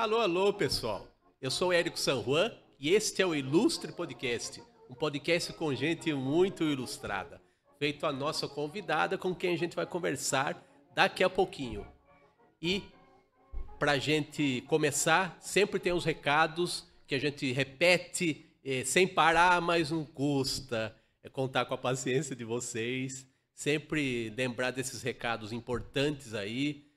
Alô, alô, pessoal. Eu sou Érico San Juan e este é o Ilustre Podcast, um podcast com gente muito ilustrada, feito a nossa convidada com quem a gente vai conversar daqui a pouquinho. E para a gente começar, sempre tem os recados que a gente repete eh, sem parar, mas não custa é contar com a paciência de vocês, sempre lembrar desses recados importantes aí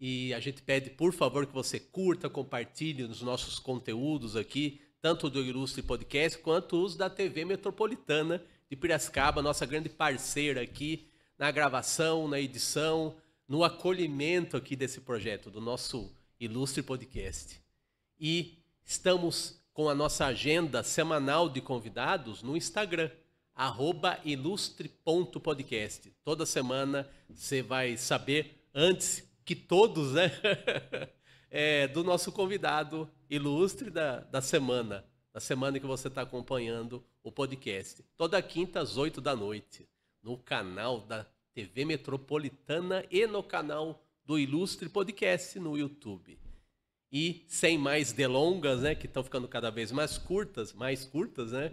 e a gente pede, por favor, que você curta, compartilhe os nossos conteúdos aqui, tanto do Ilustre Podcast quanto os da TV Metropolitana de Piracicaba, nossa grande parceira aqui na gravação, na edição, no acolhimento aqui desse projeto, do nosso Ilustre Podcast. E estamos com a nossa agenda semanal de convidados no Instagram, ilustre.podcast. Toda semana você vai saber antes que todos, né? é, do nosso convidado ilustre da, da semana, da semana que você está acompanhando o podcast. Toda quinta às 8 da noite, no canal da TV Metropolitana e no canal do Ilustre Podcast no YouTube. E sem mais delongas, né, que estão ficando cada vez mais curtas, mais curtas, né?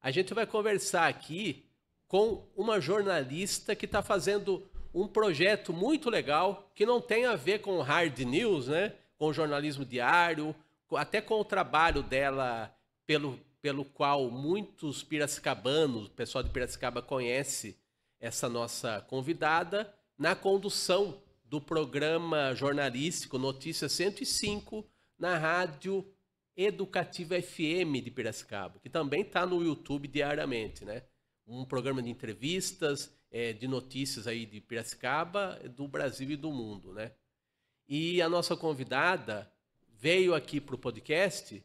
A gente vai conversar aqui com uma jornalista que está fazendo um projeto muito legal que não tem a ver com hard news, né? com jornalismo diário, até com o trabalho dela, pelo, pelo qual muitos piracicabanos, o pessoal de Piracicaba conhece essa nossa convidada, na condução do programa jornalístico Notícia 105 na Rádio Educativa FM de Piracicaba, que também está no YouTube diariamente, né? Um programa de entrevistas, é, de notícias aí de Piracicaba, do Brasil e do mundo, né? E a nossa convidada veio aqui para o podcast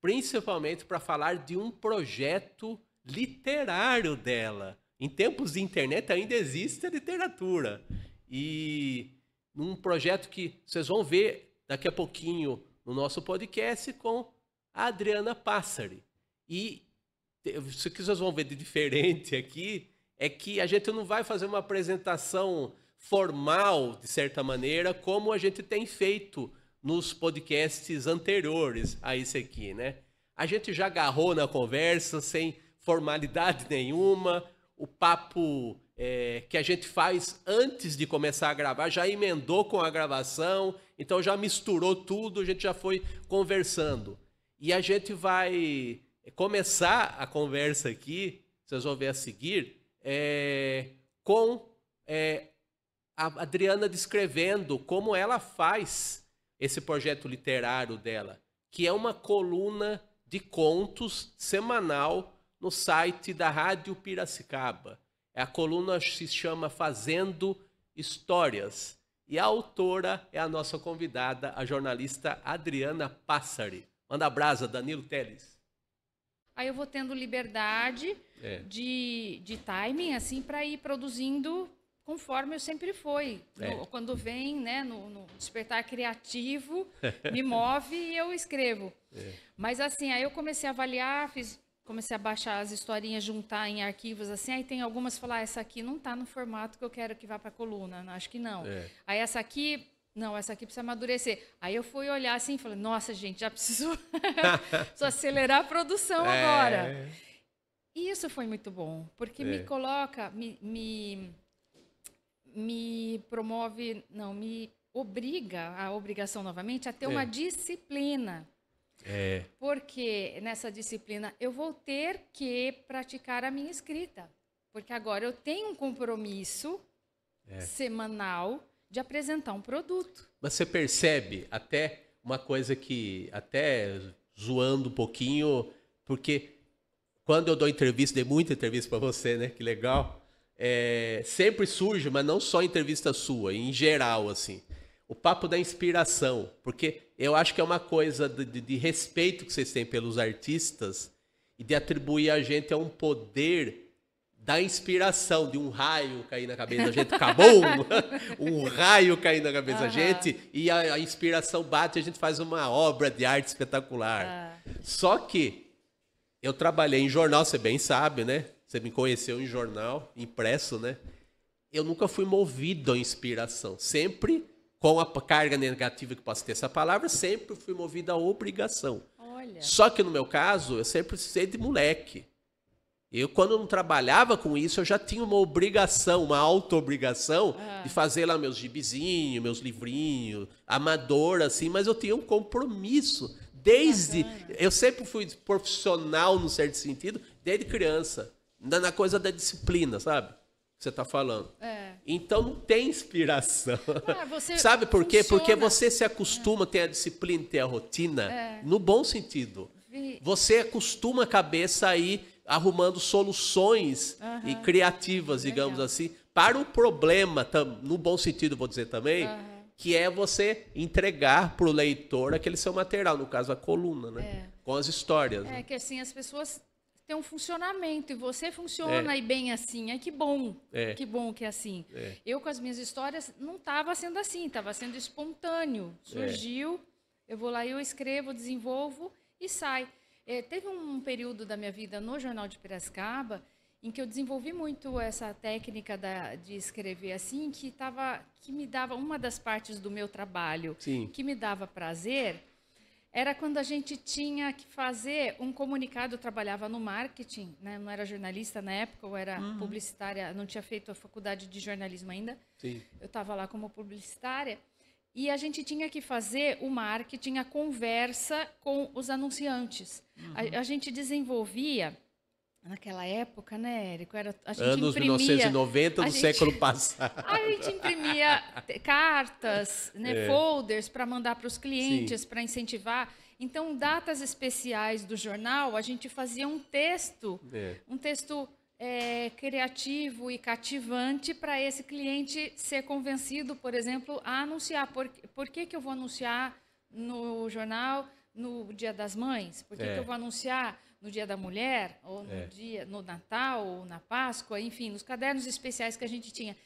principalmente para falar de um projeto literário dela. Em tempos de internet ainda existe a literatura. E um projeto que vocês vão ver daqui a pouquinho no nosso podcast com a Adriana Passari. E o que vocês vão ver de diferente aqui é que a gente não vai fazer uma apresentação formal, de certa maneira, como a gente tem feito nos podcasts anteriores a esse aqui, né? A gente já agarrou na conversa sem formalidade nenhuma, o papo é, que a gente faz antes de começar a gravar já emendou com a gravação, então já misturou tudo, a gente já foi conversando. E a gente vai começar a conversa aqui, vocês vão ver a seguir, é, com é, a Adriana descrevendo como ela faz esse projeto literário dela, que é uma coluna de contos semanal no site da Rádio Piracicaba. A coluna se chama Fazendo Histórias. E a autora é a nossa convidada, a jornalista Adriana Passari. Manda brasa, Danilo Teles. Aí eu vou tendo liberdade é. de, de timing, assim, para ir produzindo conforme eu sempre fui. É. No, quando vem, né, no, no despertar criativo, me move e eu escrevo. É. Mas assim, aí eu comecei a avaliar, fiz comecei a baixar as historinhas, juntar em arquivos assim, aí tem algumas falar ah, essa aqui não está no formato que eu quero que vá para coluna, acho que não. É. Aí essa aqui não, essa aqui precisa amadurecer. Aí eu fui olhar assim e falei, nossa, gente, já preciso, acelerar a produção é. agora. E isso foi muito bom, porque é. me coloca, me, me, me, promove, não, me obriga, a obrigação novamente, a ter é. uma disciplina. É. Porque nessa disciplina eu vou ter que praticar a minha escrita. Porque agora eu tenho um compromisso é. semanal de apresentar um produto. Mas você percebe até uma coisa que, até zoando um pouquinho, porque quando eu dou entrevista, dei muita entrevista para você, né? Que legal. É, sempre surge, mas não só entrevista sua, em geral, assim. O papo da inspiração, porque eu acho que é uma coisa de, de, de respeito que vocês têm pelos artistas e de atribuir a gente a um poder da inspiração, de um raio cair na cabeça da gente, acabou um raio cair na cabeça da gente e a, a, inspiração bate e a gente faz uma obra de arte espetacular. Uhum. Só que eu trabalhei em jornal, você bem sabe, né? Você me conheceu em jornal, impresso, né? Eu nunca fui movido à inspiração, sempre com a carga negativa que posso ter essa palavra, sempre fui movido à obrigação. Olha. Só que no meu caso, eu sempre precisei de moleque. Eu, quando não trabalhava com isso, eu já tinha uma obrigação, uma auto-obrigação é. de fazer lá meus gibizinhos, meus livrinhos, amador, assim, mas eu tinha um compromisso. Desde. Bacana. Eu sempre fui profissional, no certo sentido, desde criança. Na, na coisa da disciplina, sabe? Que você está falando. É. Então não tem inspiração. Ah, sabe por quê? Porque você se acostuma, é. tem a disciplina, tem a rotina, é. no bom sentido. Você acostuma a cabeça aí arrumando soluções e criativas, digamos Legal. assim, para o problema, no bom sentido, vou dizer também, que é você entregar para o leitor aquele seu material, no caso a coluna, né? É. Com as histórias. É né? que assim, as pessoas têm um funcionamento e você funciona é. e bem assim. É que bom. É. Que bom que é assim. É. Eu com as minhas histórias não estava sendo assim, estava sendo espontâneo. É. Surgiu, eu vou lá, eu escrevo, desenvolvo e sai. É, teve um período da minha vida no Jornal de Piracicaba em que eu desenvolvi muito essa técnica da, de escrever assim, que, tava, que me dava uma das partes do meu trabalho Sim. que me dava prazer, era quando a gente tinha que fazer um comunicado. Eu trabalhava no marketing, né? não era jornalista na época, eu era uhum. publicitária, não tinha feito a faculdade de jornalismo ainda. Sim. Eu estava lá como publicitária e a gente tinha que fazer o marketing, a conversa com os anunciantes. Uhum. A, a, gente desenvolvia. Naquela época, né, Érico? Era, a gente Anos imprimia, 1990 do século passado. A gente imprimia cartas, né, é. folders para mandar para os clientes, para incentivar. Então, datas especiais do jornal, a gente fazia um texto, é. um texto é, criativo e cativante para esse cliente ser convencido, por exemplo, a anunciar. Por, por que, que eu vou anunciar no jornal no Dia das Mães? Por que, é. que eu é. vou anunciar no Dia da Mulher? Ou no, é. dia, no Natal, ou na Páscoa? Enfim, nos cadernos especiais que a gente tinha.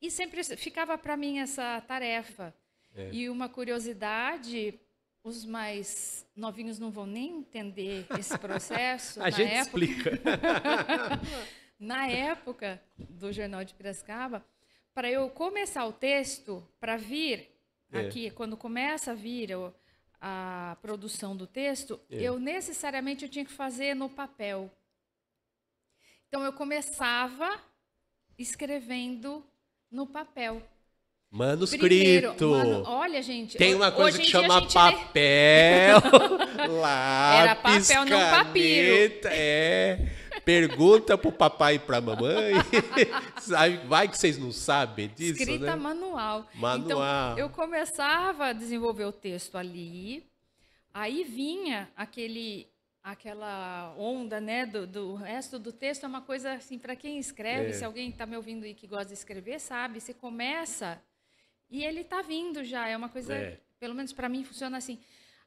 E sempre ficava para mim essa tarefa. É. E uma curiosidade os mais novinhos não vão nem entender esse processo. A na gente época, explica. na época do Jornal de Piracicaba, para eu começar o texto, para vir é. aqui, quando começa a vir a, a produção do texto, é. eu necessariamente eu tinha que fazer no papel. Então eu começava escrevendo no papel. Manuscrito. Primeiro, mano, olha, gente. Tem uma coisa que chama papel. Lê... lápis, Era papel, não papiro. É. Pergunta pro papai e pra mamãe. Sabe, vai que vocês não sabem disso. Escrita né? manual. Então, manual. Então, eu começava a desenvolver o texto ali. Aí vinha aquele aquela onda né do, do, resto do texto é uma coisa assim para quem escreve é. se alguém está me ouvindo e que gosta de escrever sabe você começa e ele tá vindo já, é uma coisa, é. pelo menos para mim funciona assim.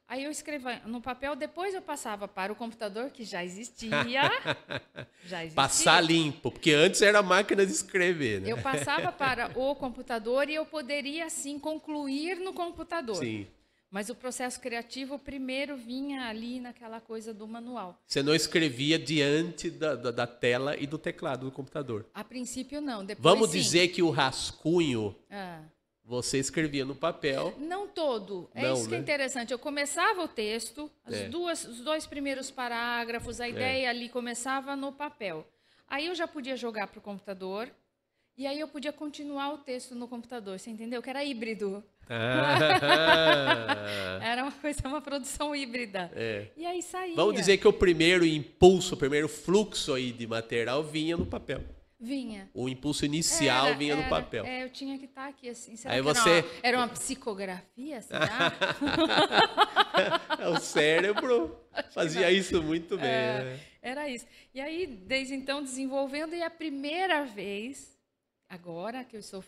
Aí eu escrevia no papel, depois eu passava para o computador, que já existia. já existia. Passar limpo, porque antes era máquina de escrever, né? Eu passava para o computador e eu poderia, assim, concluir no computador. Sim. Mas o processo criativo primeiro vinha ali naquela coisa do manual. Você não escrevia diante da, da, da tela e do teclado do computador? A princípio, não. Depois, Vamos sim. dizer que o rascunho. Ah você escrevia no papel. Não todo. É não, isso que é né? é interessante. Eu começava o texto, é. duas, os dois primeiros parágrafos, a é. ideia é. ali começava no papel. Aí eu já podia jogar para o computador. E aí eu podia continuar o texto no computador, você entendeu? Que era híbrido. Ah. era uma coisa, uma produção híbrida. É. E aí saía. Vamos dizer que o primeiro impulso, o primeiro fluxo aí de material vinha no papel. Vinha. O impulso inicial era, vinha era, no papel. É, eu tinha que estar tá aqui assim. Será Aí você... Era uma, era, uma, psicografia, será? é, o cérebro fazia isso muito bem. É, né? Era isso. E aí, desde então, desenvolvendo, e a primeira vez, agora que eu estou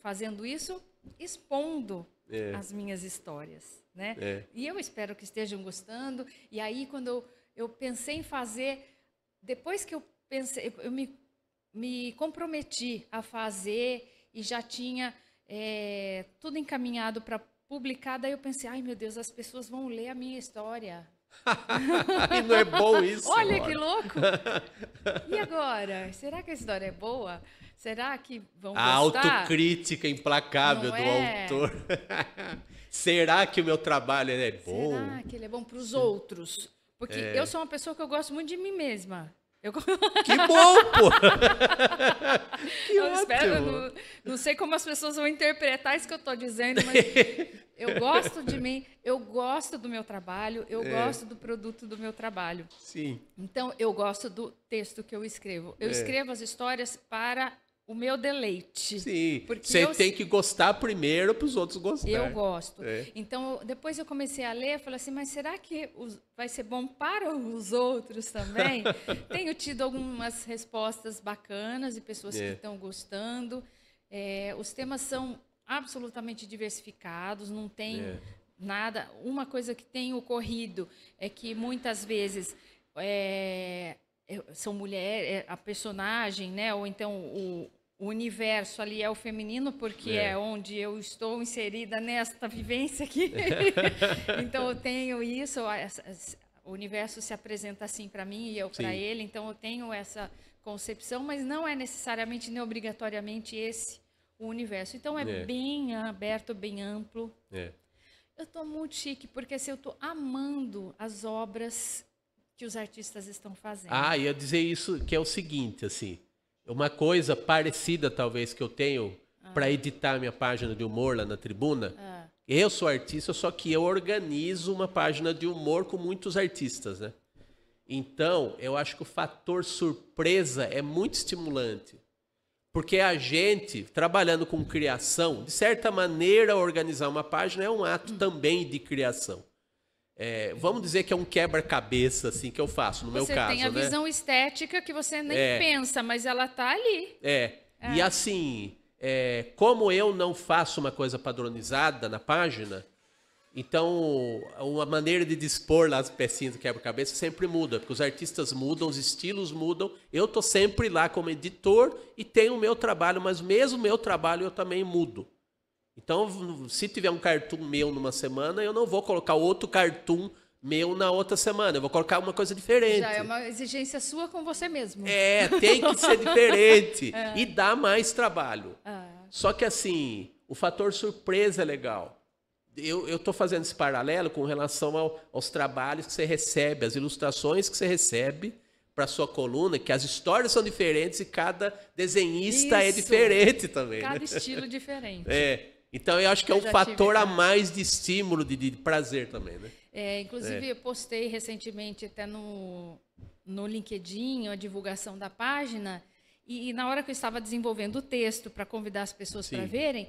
fazendo isso, expondo é. as minhas histórias. Né? É. E eu espero que estejam gostando. E aí, quando eu, eu pensei em fazer, depois que eu pensei, eu me me comprometi a fazer e já tinha é, tudo encaminhado para publicar. Daí eu pensei, ai meu Deus, as pessoas vão ler a minha história. e não é bom isso. Olha agora. que louco! E agora? Será que a história é boa? Será que vão gostar? A autocrítica implacável não do é... autor. Será que o meu trabalho é bom? Será que ele é bom para os outros? Porque é. eu sou uma pessoa que eu gosto muito de mim mesma. Eu... Que bom, pô! que eu ótimo. espero, não, não, sei como as pessoas vão interpretar isso que eu estou dizendo, mas eu gosto de mim, eu gosto do meu trabalho, eu é. gosto do produto do meu trabalho. Sim. Então, eu gosto do texto que eu escrevo. Eu é. escrevo as histórias para o meu deleite. Sim. Porque você tem que gostar primeiro para os outros gostarem. Eu gosto. É. Então, depois eu comecei a ler, falei assim, mas será que vai ser bom para os outros também? Tenho tido algumas respostas bacanas e pessoas é. que estão gostando. É, os temas são absolutamente diversificados, não tem é. nada. Uma coisa que tem ocorrido é que muitas vezes é, são mulheres, é, a personagem, né, ou então o, o universo ali é o feminino, porque é, é onde eu estou inserida nesta vivência aqui. então eu tenho isso, o universo se apresenta assim para mim e eu para ele, então eu tenho essa concepção, mas não é necessariamente nem obrigatoriamente esse o universo. Então é, é. bem aberto, bem amplo. É. Eu estou muito chique, porque assim, eu estou amando as obras que os artistas estão fazendo. Ah, ia dizer isso, que é o seguinte, assim, é uma coisa parecida, talvez, que eu tenho para ah. editar minha página de humor lá na tribuna. Ah. Eu sou artista, só que eu organizo uma página de humor com muitos artistas, né? Então, eu acho que o fator surpresa é muito estimulante. Porque a gente, trabalhando com criação, de certa maneira, organizar uma página é um ato hum. também de criação. É, vamos dizer que é um quebra-cabeça, assim, que eu faço, no você meu caso. Você tem a né? visão estética que você nem é. pensa, mas ela tá ali. É. é. E assim, é, como eu não faço uma coisa padronizada na página, então uma maneira de dispor lá as pecinhas do quebra-cabeça sempre muda, porque os artistas mudam, os estilos mudam. Eu tô sempre lá como editor e tenho o meu trabalho, mas mesmo o meu trabalho eu também mudo. Então, se tiver um cartoon meu numa semana, eu não vou colocar outro cartoon meu na outra semana. Eu vou colocar uma coisa diferente. Já é uma exigência sua com você mesmo. É, tem que ser diferente. é. E dá mais trabalho. É. Só que assim, o fator surpresa é legal. Eu estou fazendo esse paralelo com relação ao, aos trabalhos que você recebe, as ilustrações que você recebe para sua coluna, que as histórias são diferentes e cada desenhista é Isso. é diferente também. Cada né? estilo diferente. É. Então eu acho que é eu é um fator tive, a mais de estímulo, de, de prazer também, né? É, inclusive é. eu postei recentemente até no, no LinkedIn a divulgação da página e, e na hora que eu estava desenvolvendo o texto para convidar as pessoas para verem,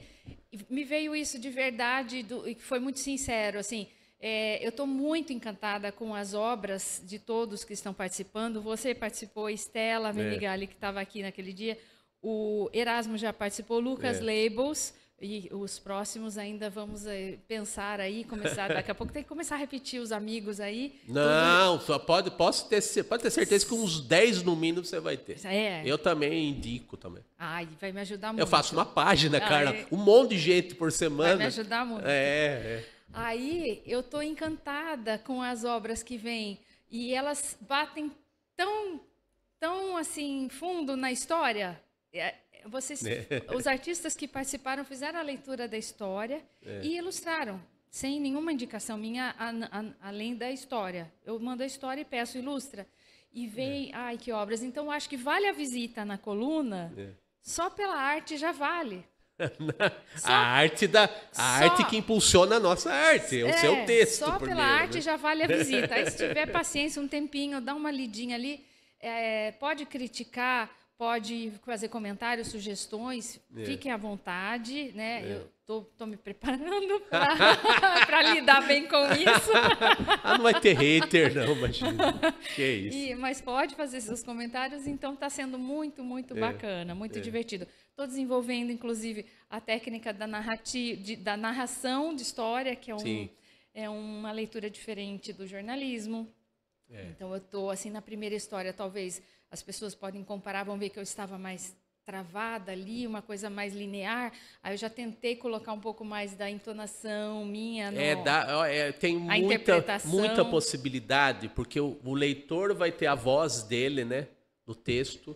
me veio isso de verdade e foi muito sincero, assim. É, eu estou muito encantada com as obras de todos que estão participando. Você participou, Estela Menigali, é. que estava aqui naquele dia. O Erasmo já participou, Lucas é. Labels, e os próximos ainda vamos eh, pensar aí, começar daqui a pouco tem que começar a repetir os amigos aí. Não, tudo... só pode, posso ter, pode ter certeza que uns 10 no mínimo você vai ter. É. Eu também indico também. Ai, vai me ajudar muito. Eu faço uma página, cara, um monte de gente por semana. Vai me ajudar muito. É, é. Aí eu tô encantada com as obras que vêm e elas batem tão tão assim fundo na história. É, vocês, é. os artistas que participaram fizeram a leitura da história é. e ilustraram, sem nenhuma indicação minha a, a, além da história. Eu mando a história e peço ilustra. E vem, é. ai que obras. Então acho que vale a visita na coluna, é. só pela arte já vale. só, a arte da a só, arte que impulsiona a nossa arte, é, o seu é, texto. Só pela primeiro, arte né? já vale a visita. Aí, se tiver paciência um tempinho, dá uma lidinha ali, é, pode criticar, pode fazer comentários, sugestões, é. fiquem à vontade, né? É. Eu tô, tô me preparando para lidar bem com isso. ah, não vai ter hater, não, imagina. Que isso. E, mas pode fazer seus comentários, então está sendo muito, muito é. bacana, muito é. divertido. Estou desenvolvendo, inclusive, a técnica da, narrativa, de, da narração de história, que é, um, é uma leitura diferente do jornalismo. É. Então eu estou assim na primeira história, talvez as pessoas podem comparar, vão ver que eu estava mais travada ali, uma coisa mais linear. Aí eu já tentei colocar um pouco mais da entonação minha. No, é, dá, é, tem muita, muita possibilidade, porque o, o, leitor vai ter a voz dele, né? Do texto.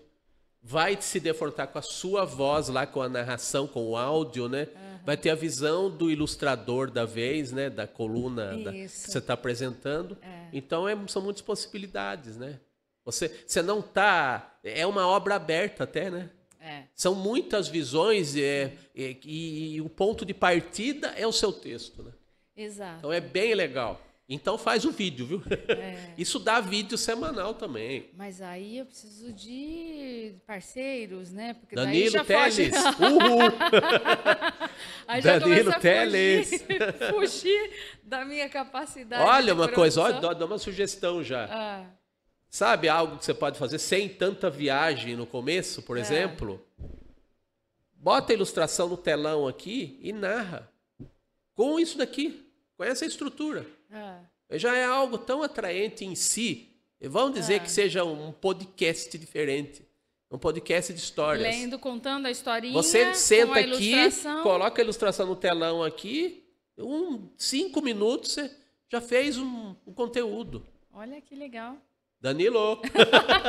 Vai se defrontar com a sua voz lá, com a narração, com o áudio, né? Uhum. Vai ter a visão do ilustrador da vez, né? Da coluna da, que você está apresentando. É. Então, é, são muitas possibilidades, né? Você, você não tá. É uma obra aberta até, né? É. São muitas visões é, é, e, e, o ponto de partida é o seu texto, né? Exato. Então é bem legal. Então faz o vídeo, viu? É. Isso dá vídeo semanal também. Mas aí eu preciso de parceiros, né? Porque Danilo Teles, uhul! aí Danilo Teles! Fugir, fugir, da minha capacidade Olha uma produção. coisa, olha, dá uma sugestão já. Ah Sabe algo que você pode fazer sem tanta viagem no começo, por é. exemplo? Bota a ilustração no telão aqui e narra. Com isso daqui. Com essa estrutura. É. Já é algo tão atraente em si. E vamos dizer é. que seja um podcast diferente. Um podcast de histórias. Lendo, contando a historinha. Você senta aqui, ilustração. coloca a ilustração no telão aqui. Um, cinco minutos, você já fez um, um conteúdo. Olha que legal. Danilo!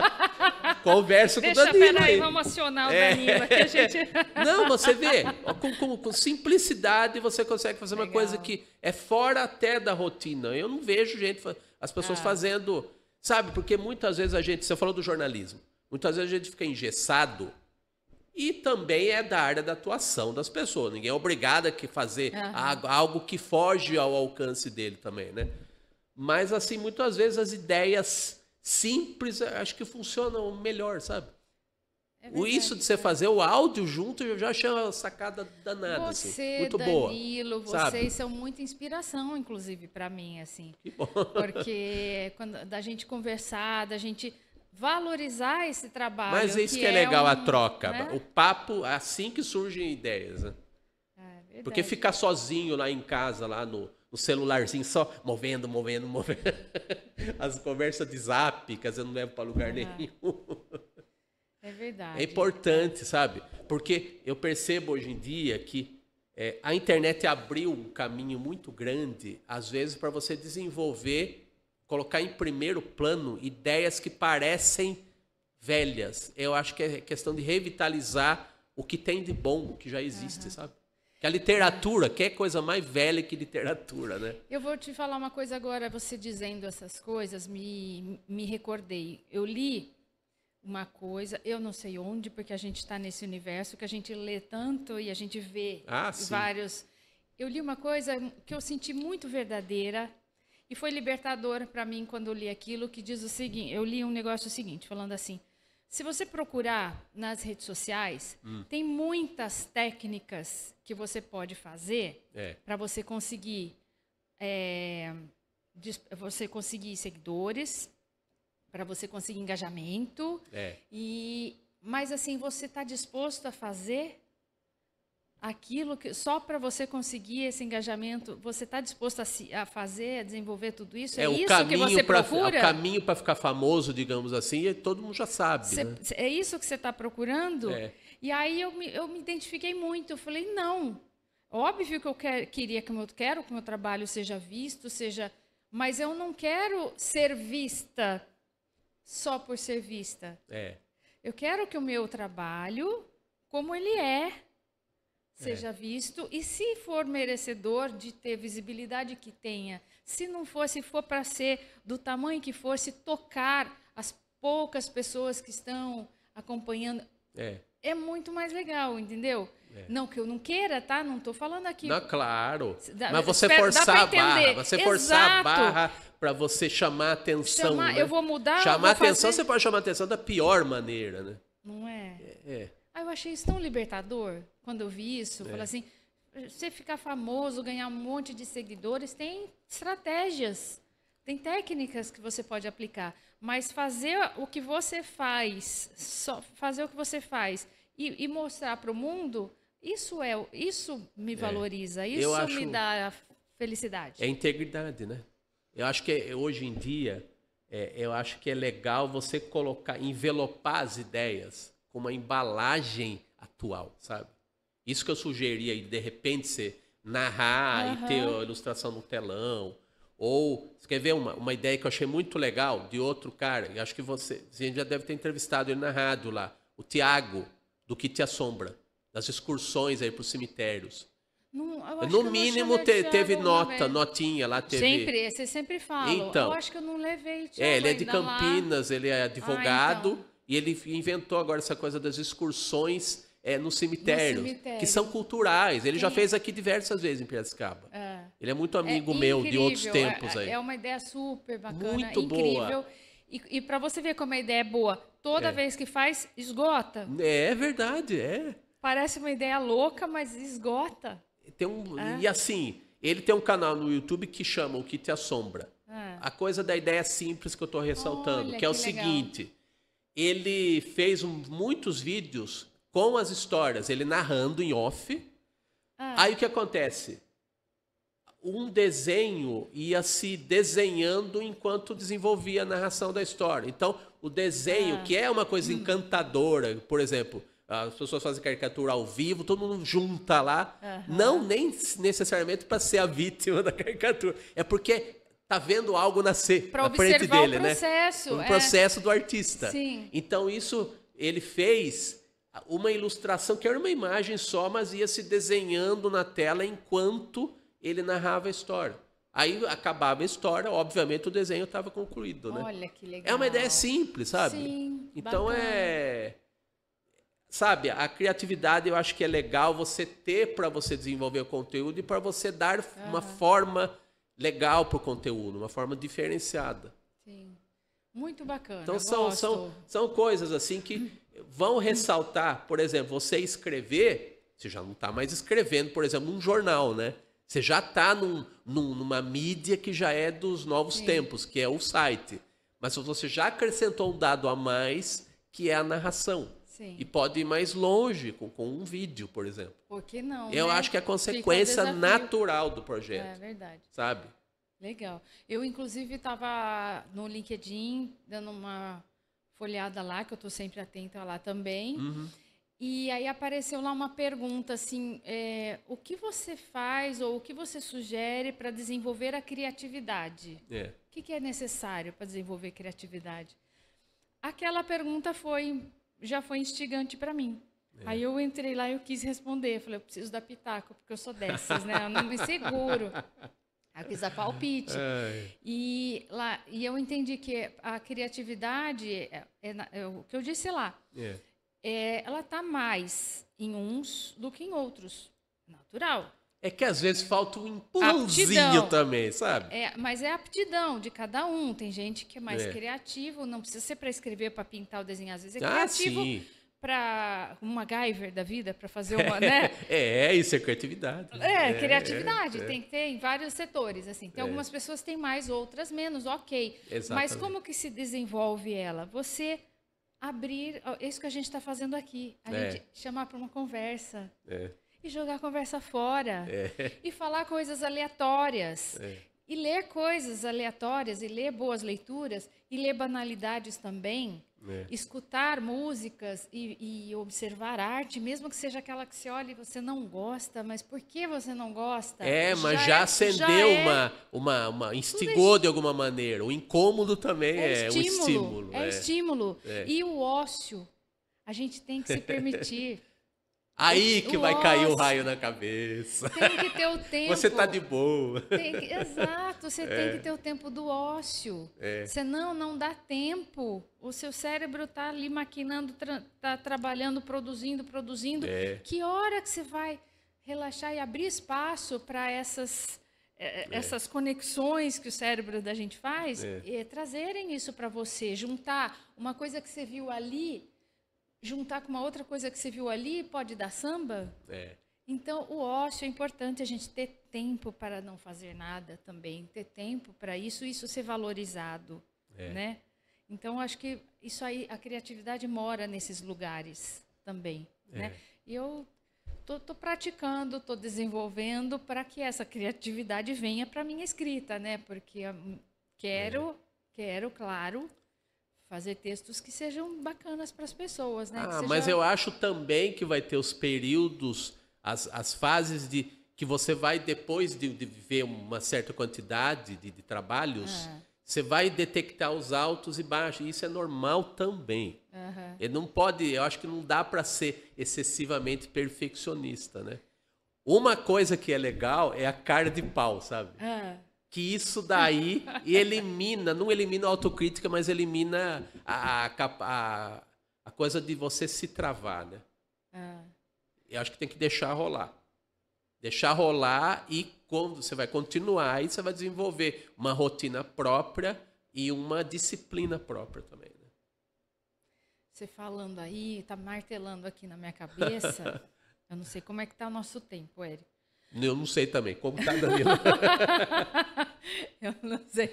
Converso com o Danilo. Deixa, peraí, vamos acionar o é. Danilo. É. Aqui, gente... Não, você vê, com, com, com, simplicidade você consegue fazer Legal. uma coisa que é fora até da rotina. Eu não vejo gente, as pessoas ah. fazendo, sabe? Porque muitas vezes a gente, você falou do jornalismo, muitas vezes a gente fica engessado e também é da área da atuação das pessoas. Ninguém é obrigado a fazer uhum. algo que foge ao alcance dele também, né? Mas, assim, muitas vezes as ideias simples, eh, acho que o melhor, sabe? É isso de você fazer o áudio junto, eu já achei uma sacada danada. Assim. Você, assim, muito Danilo, boa, vocês sabe? são muita inspiração, inclusive, para mim, assim. Que bom. Porque quando, da gente conversar, da gente valorizar esse trabalho. Mas isso que, que é, é, legal, um, a troca. Né? O papo, é assim que surgem ideias. Né? É, Porque ficar sozinho lá em casa, lá no, o celularzinho só movendo, movendo, movendo. As conversas de zap, que às vezes não levo para lugar uhum. nenhum. É verdade. É importante, sabe? Porque eu percebo hoje em dia que é, a internet abriu um caminho muito grande, às vezes, para você desenvolver, colocar em primeiro plano ideias que parecem velhas. Eu acho que é questão de revitalizar o que tem de bom, o que já existe, uhum. sabe? Que a literatura, que é coisa mais velha que literatura, né? Eu vou te falar uma coisa agora, você dizendo essas coisas, me, me recordei. Eu li uma coisa, eu não sei onde, porque a gente está nesse universo que a gente lê tanto e a gente vê ah, vários. Eu li uma coisa que eu senti muito verdadeira e foi libertadora para mim quando eu li aquilo, que diz o seguinte: eu li um negócio seguinte, falando assim. Se você procurar nas redes sociais, hum. tem muitas técnicas que você pode fazer é. para você conseguir é, você conseguir seguidores, para você conseguir engajamento. É. E mas assim você está disposto a fazer aquilo que só para você conseguir esse engajamento, você está disposto a, se, a, fazer, a desenvolver tudo isso? É, é isso que você pra, procura? O caminho para ficar famoso, digamos assim, e todo mundo já sabe. Cê, né? É isso que você está procurando? É. E aí eu me, eu me identifiquei muito. Eu falei, não. Óbvio que eu quer, queria que eu quero que o meu trabalho seja visto, seja. Mas eu não quero ser vista só por ser vista. É. Eu quero que o meu trabalho, como ele é, é. seja é. visto e se for merecedor de ter visibilidade que tenha. Se não fosse, for para ser do tamanho que fosse, tocar as poucas pessoas que estão acompanhando. É. É muito mais legal, entendeu? É. Não que eu não queira, tá? Não estou falando aqui. Não, claro. Mas você espero, forçar a barra, você Exato. forçar a barra para você chamar atenção. Chamar, né? Eu vou mudar. Chamar vou atenção, fazer... você pode chamar atenção da pior maneira, né? Não é. é. é. Aí ah, eu achei isso tão libertador quando eu vi isso. É. Falei assim, você ficar famoso, ganhar um monte de seguidores, tem estratégias, tem técnicas que você pode aplicar. Mas fazer o que você faz, só fazer o que você faz e, e mostrar para o mundo, isso é, isso me é. valoriza, é. isso acho, me dá felicidade. É integridade, né? Eu acho que hoje em dia, é, eu acho que é legal você colocar, envelopar as ideias com uma embalagem atual, sabe? Isso que eu sugeria, de repente você narrar uhum. e ter a ilustração no telão. Ou, você quer ver uma, uma ideia que eu achei muito legal de outro cara? E acho que você, você já deve ter entrevistado ele narrado lá. O Tiago, do Que Te Assombra, das excursões aí para os cemitérios. Não, no mínimo te, teve nota, notinha lá teve. Sempre, você sempre fala. Então, eu acho que eu não levei. é, ele é de Campinas, lá. ele é advogado. Ah, então. E ele inventou agora essa coisa das excursões é, no, cemitério, que são culturais. Ele Sim. já fez aqui diversas vezes em Piracicaba. É. Ele é muito amigo é meu de outros é, tempos aí. É uma ideia super bacana, muito incrível. Boa. E, e para você ver como a ideia é boa, toda é. vez que faz, esgota. É, é verdade, é. Parece uma ideia louca, mas esgota. Tem um, é. E assim, ele tem um canal no YouTube que chama O Que Te Assombra. A coisa da ideia simples que eu estou ressaltando, Olha, que é o seguinte ele fez um, muitos vídeos com as histórias, ele narrando em off. Ah. Aí o que acontece? Um desenho ia se desenhando enquanto desenvolvia a narração da história. Então, o desenho, ah. que é uma coisa encantadora, por exemplo, as pessoas fazem caricatura ao vivo, todo mundo junta lá. Não nem necessariamente para ser a vítima da caricatura. É porque tá vendo algo nascer pra na frente dele, né? processo, né? Um é. processo do artista. Sim. Então isso ele fez uma ilustração que era uma imagem só, mas ia se desenhando na tela enquanto ele narrava a história. Aí acabava a história, obviamente o desenho estava concluído, né? Olha que legal. É uma ideia simples, sabe? Sim. Então bacana. é sabe, a criatividade eu acho que é legal você ter para você desenvolver o conteúdo e para você dar uhum. uma forma legal para o conteúdo, uma forma diferenciada. Sim. Muito bacana. Então são, gosto. são, são coisas assim que vão ressaltar, por exemplo, você escrever, você já não está mais escrevendo, por exemplo, num jornal, né? Você já está num, num, numa mídia que já é dos novos Sim. tempos, que é o site. Mas você já acrescentou um dado a mais, que é a narração. Sim. E pode ir mais longe com, com um vídeo, por exemplo. Por que não? Eu né? acho que é a consequência natural do projeto. É verdade. Sabe? Legal. Eu, inclusive, estava no LinkedIn dando uma folhada lá, que eu estou sempre atenta lá também. Uhum. E aí apareceu lá uma pergunta assim: é, o que você faz ou o que você sugere para desenvolver a criatividade? É. O que, que é necessário para desenvolver criatividade? Aquela pergunta foi já foi instigante para mim. É. Aí eu entrei lá e eu quis responder. Eu falei, eu preciso dar pitaco, porque eu sou dessas, né? Eu não me seguro. Aí eu quis dar palpite. E, lá, e eu entendi que a criatividade, é, é, é o que eu disse lá, é. É, ela está mais em uns do que em outros. Natural. É que às vezes falta um empurrãozinho aptidão. também, sabe? É, mas é aptidão de cada um. Tem gente que é mais é. criativo, não precisa ser para escrever, para pintar ou desenhar. Às vezes é ah, criativo para um MacGyver da vida, para fazer uma, né? É, isso é criatividade. É, é, criatividade, é, tem que ter em vários setores, assim. Tem é. algumas pessoas que têm mais, outras menos, ok. Exatamente. Mas como que se desenvolve ela? Você abrir, isso que a gente está fazendo aqui, a é. gente chamar para uma conversa. É e jogar conversa fora é. e falar coisas aleatórias. É. E ler coisas aleatórias, e ler boas leituras, e ler banalidades também, é. escutar músicas e, e, observar arte, mesmo que seja aquela que você olha e você não gosta, mas por que você não gosta? É, mas é já, já acendeu já é uma, uma, uma, instigou de alguma maneira. O incômodo também é, estímulo, é, um estímulo. É, estímulo. E o ócio, a gente tem que se permitir. Aí que vai cair o raio na cabeça. Tem que ter o tempo. Você tá de boa. Que, exato, você é. tem que é. ter o tempo do ócio. É. Senão não dá tempo. O seu cérebro tá ali maquinando, tra tá trabalhando, produzindo, produzindo. É. Que hora que você vai relaxar e abrir espaço para essas é, é, essas conexões que o cérebro da gente faz, trazerem isso para você, juntar uma coisa que você viu ali juntar com uma outra coisa que você viu ali, pode dar samba? É. Então, o ócio é importante a gente ter tempo para não fazer nada também, ter tempo para isso, isso ser valorizado, é. né? Então, acho que isso aí, a criatividade mora nesses lugares também, é. né? E eu tô, tô praticando, tô desenvolvendo para que essa criatividade venha para minha escrita, né? Porque hum, quero, é. quero, claro, fazer textos que sejam bacanas para as pessoas, né? Ah, seja... mas eu acho também que vai ter os períodos, as, as fases de que você vai depois de, de viver uma certa quantidade de, de trabalhos, ah. você vai detectar os altos e baixos. E isso é normal também. Uhum. não pode, eu acho que não dá para ser excessivamente perfeccionista, né? Uma coisa que é legal é a cara de pau, sabe? Uhum que isso daí elimina, não elimina a autocrítica, mas elimina a, a, a coisa de você se travar, né? É. Eu acho que tem que deixar rolar. Deixar rolar e quando você vai continuar, aí você vai desenvolver uma rotina própria e uma disciplina própria também. Né? Você falando aí, tá martelando aqui na minha cabeça. Eu não sei como é que tá o nosso tempo, Érico. Eu não sei também. Como tá, Danilo? eu não sei.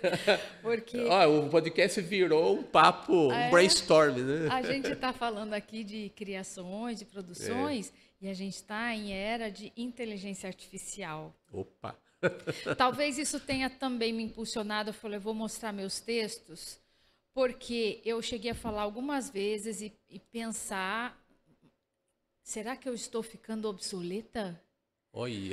Porque. o podcast virou um papo, é, um brainstorm, né? A gente está falando aqui de criações, de produções, é. e a gente está em era de inteligência artificial. Opa! Talvez isso tenha também me impulsionado. Eu falei, eu vou mostrar meus textos, porque eu cheguei a falar algumas vezes e, e pensar: será que eu estou ficando obsoleta? Oi.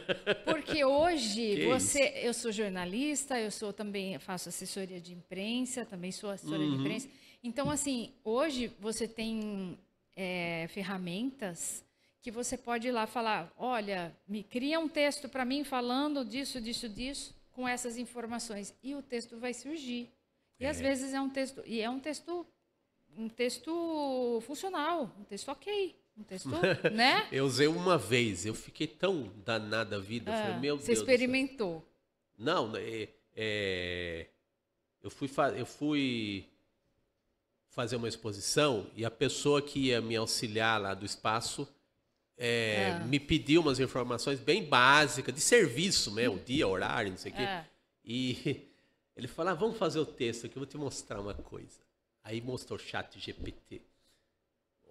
Porque hoje que você, isso? eu sou jornalista, eu sou também faço assessoria de imprensa, também sou assessora uhum. de imprensa. Então assim, hoje você tem é, ferramentas que você pode ir lá falar, olha, me cria um texto para mim falando disso, disso, disso, com essas informações e o texto vai surgir. E é. às vezes é um texto e é um texto um texto funcional, um texto ok né? eu usei uma vez, eu fiquei tão danada a vida. Ah, falei, meu você Deus experimentou? Não, né, é, é, eu, fui eu fui fazer uma exposição e a pessoa que ia me auxiliar lá do espaço é, ah. me pediu umas informações bem básicas, de serviço mesmo, hum. dia, horário, não sei o ah. quê. E ele falou: ah, vamos fazer o texto aqui, eu vou te mostrar uma coisa. Aí mostrou o chat GPT.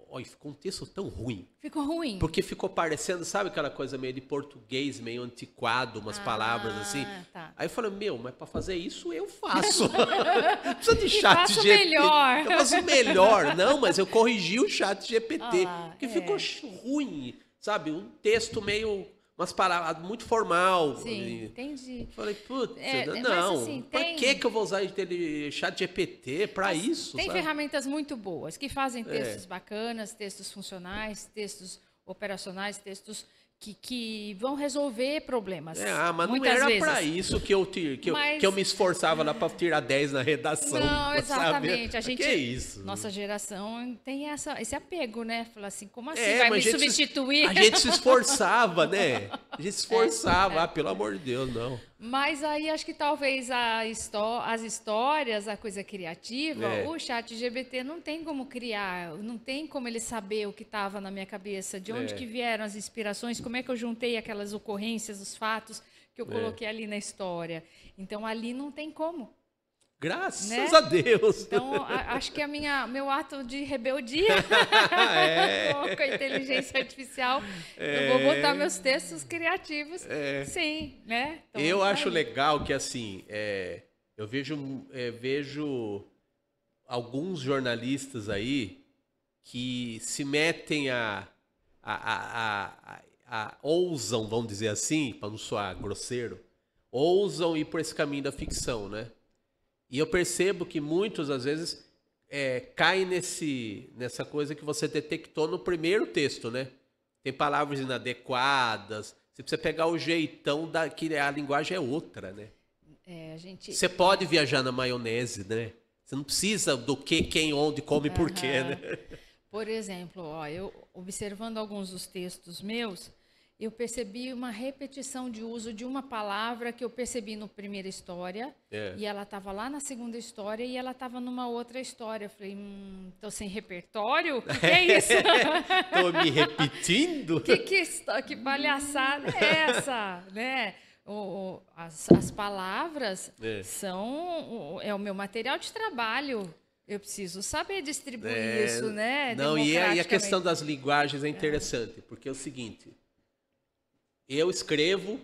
Olha, ficou um texto tão ruim. Ficou ruim. Porque ficou parecendo, sabe aquela coisa meio de português, meio antiquado, umas ah, palavras assim. Tá. Aí eu falei, meu, mas para fazer isso eu faço. precisa de chat GPT. melhor. Eu faço melhor. Não, mas eu corrigi o chat GPT. Ah, porque é. ficou ruim, sabe? Um texto meio umas palavras muito formal. Sim, entendi. Falei, putz, é, assim, não, assim, que que eu vou usar aquele chat GPT para isso? Tem sabe? ferramentas muito boas que fazem é. textos é. bacanas, textos funcionais, textos operacionais, textos que, que, vão resolver problemas. É, ah, mas não era para isso que eu, te, que, mas... eu, que eu me esforçava lá para tirar 10 na redação. Não, exatamente. A gente, que é isso? Nossa geração tem essa, esse apego, né? Falar assim, como assim? É, vai me substituir? Se, a gente se esforçava, né? A gente se é. esforçava. É, ah, pelo amor de Deus, não. Mas aí acho que talvez histó as histórias, a coisa criativa, é. o chat GBT não tem como criar, não tem como ele saber o que estava na minha cabeça, de onde é. que vieram as inspirações, como é que eu juntei aquelas ocorrências, os fatos que eu é. coloquei é. ali na história. Então ali não tem como. Graças né? a Deus. Então, a, acho que a minha meu ato de rebeldia é. com a é. inteligência artificial, é. eu vou botar meus textos criativos. É. Sim, né? Então, eu tá acho aí. legal que assim, é, eu vejo é, vejo alguns jornalistas aí que se metem a, a, a, a ousam, vamos dizer assim, para não soar grosseiro, ousam ir por esse caminho da ficção, né? E eu percebo que muitos, às vezes, é, caem nesse, nessa coisa que você detectou no primeiro texto, né? Tem palavras inadequadas. Você precisa pegar o jeitão da que a linguagem é outra, né? É, gente... Você pode viajar na maionese, né? Você não precisa do que, quem, onde, como e porquê, né? Por exemplo, ó, eu observando alguns dos textos meus, eu percebi uma repetição de uso de uma palavra que eu percebi no primeira história é. e ela estava lá na segunda história e ela estava numa outra história. Eu falei, hum, sem repertório? O que é isso? estou me repetindo? que, que, que palhaçada é essa, né? O, o, as, as, palavras é. são o, é o meu material de trabalho. Eu preciso saber distribuir é, isso, né? Não, e a, é, e a, questão das linguagens é interessante, porque é o seguinte: eu escrevo,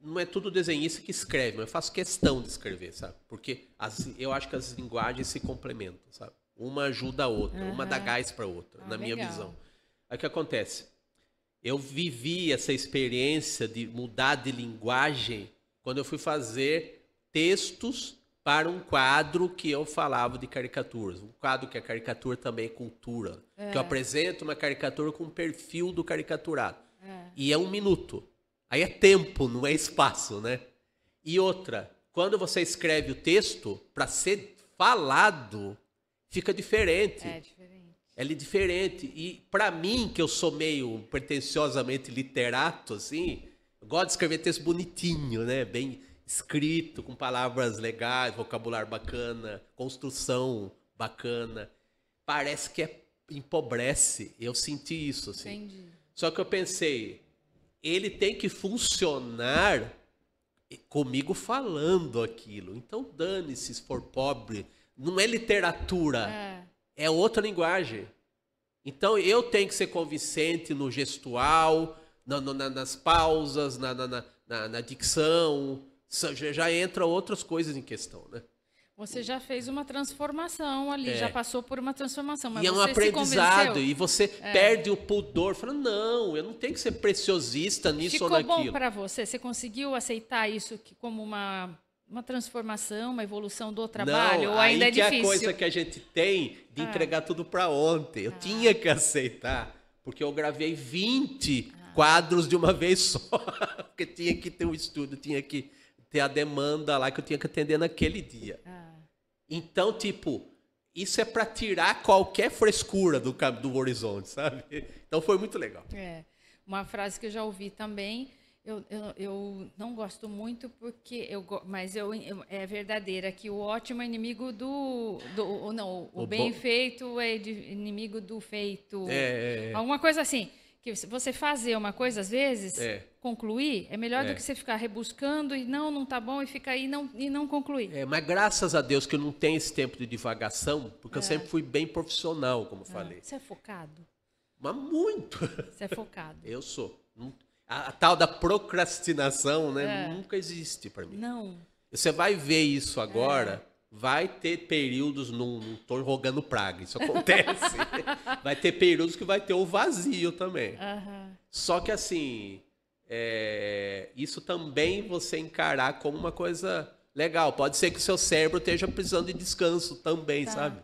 não é tudo desenhista que escreve, mas eu faço questão de escrever, sabe? Porque as, eu acho que as linguagens se complementam, sabe? Uma ajuda a outra, uhum. uma dá gás para outra, ah, na legal. minha visão. Aí o que acontece? Eu vivi essa experiência de mudar de linguagem quando eu fui fazer textos para um quadro que eu falava de caricaturas. Um quadro que a é caricatura também é cultura. É. Que eu é. apresento uma caricatura com o perfil do caricaturado. É. E é um minuto. Aí é tempo, não é espaço, né? E outra, quando você escreve o texto para ser falado, fica diferente. É diferente. é diferente. E para mim, que eu sou meio pretensiosamente literato, assim, eu gosto de escrever texto bonitinho, né? Bem escrito, com palavras legais, vocabulário bacana, construção bacana. Parece que é, empobrece. Eu senti isso, assim. Entendi. Só que eu pensei, ele tem que funcionar comigo falando aquilo. Então dane-se se for pobre. Não é literatura, é. é outra linguagem. Então eu tenho que ser convincente no gestual, na, na, nas pausas, na, na, na, na dicção. Já entra outras coisas em questão, né? Você já fez uma transformação ali, é. já passou por uma transformação. Mas e é um aprendizado, e você é. perde o pudor, falando, não, eu não tenho que ser preciosista nisso Ficou ou naquilo. Ficou bom para você? Você conseguiu aceitar isso como uma, uma transformação, uma evolução do trabalho? Não, ou ainda é aí é que difícil? é a coisa que a gente tem de ah. entregar tudo para ontem. Eu ah. tinha que aceitar, porque eu gravei 20 ah. quadros de uma vez só, porque tinha que ter um estudo, tinha que ter a demanda lá que eu tinha que atender naquele dia. Ah. Então, tipo, isso é para tirar qualquer frescura do, do horizonte, sabe? Então foi muito legal. É. Uma frase que eu já ouvi também, eu, eu, eu não gosto muito, porque eu, mas eu, eu, é verdadeira, que o ótimo é inimigo do. do não, o, o bem bom... feito é inimigo do feito. É, é, é. Alguma coisa assim que você fazer uma coisa às vezes, é. concluir, é melhor é. do que você ficar rebuscando e não, não tá bom e ficar aí e não, e não concluir. É, mas graças a Deus que eu não tenho esse tempo de divagação, porque é. eu sempre fui bem profissional, como é. falei. Você é focado? Mas muito. Você é focado. eu sou. A, a, tal da procrastinação, né, é. nunca existe para mim. Não. Você vai ver isso agora é. Vai ter períodos, não estou rogando praga, isso acontece. vai ter períodos que vai ter o vazio também. Uhum. Só que assim, é, isso também você encarar como uma coisa legal. Pode ser que o seu cérebro esteja precisando de descanso também, tá. sabe?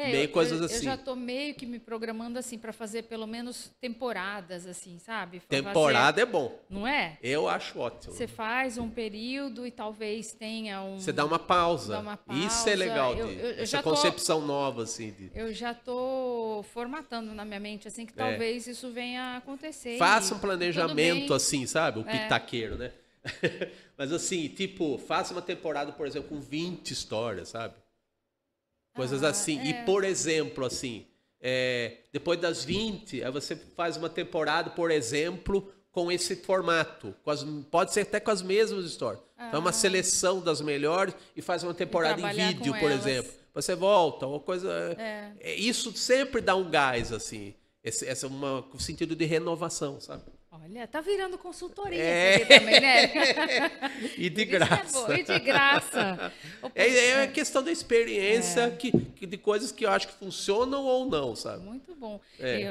É, meio eu, coisas assim. Eu já tô meio que me programando assim para fazer pelo menos temporadas assim, sabe? Fazer, Temporada é bom. Não é? Eu acho ótimo. Você faz um período e talvez tenha um Você dá uma pausa. Dá uma pausa. Isso é legal eu, de, eu, essa concepção tô, nova assim de... Eu já tô formatando na minha mente assim que é. talvez é. isso venha a acontecer. Faça um planejamento assim, sabe? O é. pitaqueiro, né? Mas assim, tipo, faça uma temporada, por exemplo, com 20 histórias, sabe? Coisas ah, assim. É. E, por exemplo, assim, é, depois das 20, aí você faz uma temporada, por exemplo, com esse formato. Com as, pode ser até com as mesmas histórias. Ah. Então, é uma ah. seleção das melhores e faz uma temporada em vídeo, por elas. exemplo. Você volta, uma coisa. É. é. é isso sempre dá um gás, assim. Esse, esse é uma, um sentido de renovação, sabe? Olha, tá virando consultoria é. também, né? É e de graça. É e de graça. É, é a é questão da experiência é. que, que, de coisas que eu acho que funcionam ou não, sabe? Muito bom. É.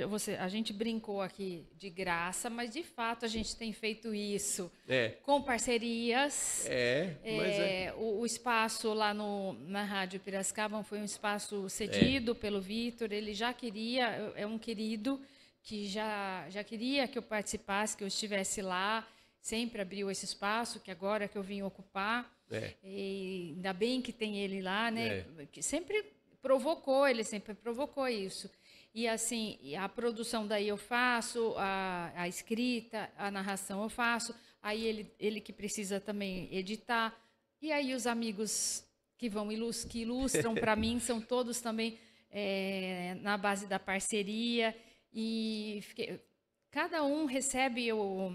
Eu, você, a gente brincou aqui de graça, mas de fato a gente tem feito isso com parcerias. É, o, o, espaço lá no, na Rádio Piracicaba foi um espaço cedido pelo Vitor, ele já queria, é um querido que já, já queria que eu participasse, que eu estivesse lá, sempre abriu esse espaço que agora que eu vim ocupar. É. E ainda bem que tem ele lá, né? É. Que sempre provocou, ele sempre provocou isso. E assim, a produção daí eu faço, a, a escrita, a narração eu faço, aí ele, ele que precisa também editar. E aí os amigos que vão ilustram, que ilustram para mim são todos também é, na base da parceria. E fiquei, cada um recebe o,